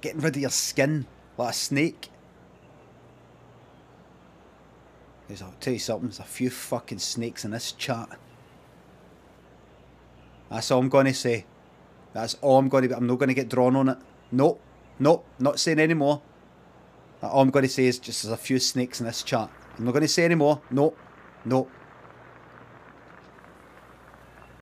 Getting rid of your skin like a snake. Because I'll tell you something, there's a few fucking snakes in this chat. That's all I'm going to say. That's all I'm going to be. I'm not going to get drawn on it. Nope. Nope. Not saying anymore. All I'm going to say is just there's a few snakes in this chat. I'm not going to say anymore. Nope. Nope.